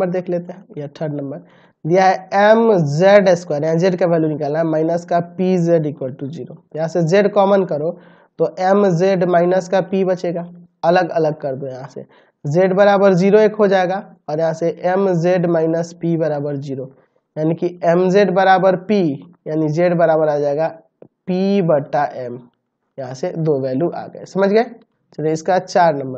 number देख लेते हैं या थर्ड नंबर दिया है एम जेड स्क्वायर यहाँ जेड का वैल्यू निकालना है माइनस का P Z equal to zero यहाँ से जेड कॉमन करो तो एम जेड माइनस का पी बचेगा अलग अलग कर दो यहाँ से जेड बराबर जीरो एक हो जाएगा और यहाँ से एम जेड माइनस पी बराबर जीरो यानी कि एम जेड बराबर पी यानी जेड बराबर आ जाएगा पी बटा एम यहाँ से दो वैल्यू आ गए समझ गए चलिए इसका चार नंबर